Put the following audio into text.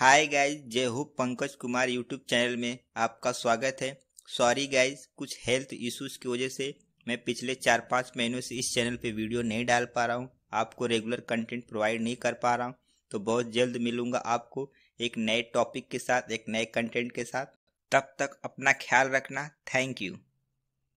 hi guys जय हो Pankaj Kumar YouTube channel में आपका स्वागत है सॉरी गाइस कुछ हेल्थ इश्यूज की वजह से मैं पिछले चार पाँच महीनों से इस चैनल पे वीडियो नहीं डाल पा रहा हूँ आपको रेगुलर कंटेंट प्रोवाइड नहीं कर पा रहा हूँ तो बहुत जल्द मिलूंगा आपको एक नए टॉपिक के साथ एक नए कंटेंट के साथ तब तक अपना ख्याल रखना थैंक यू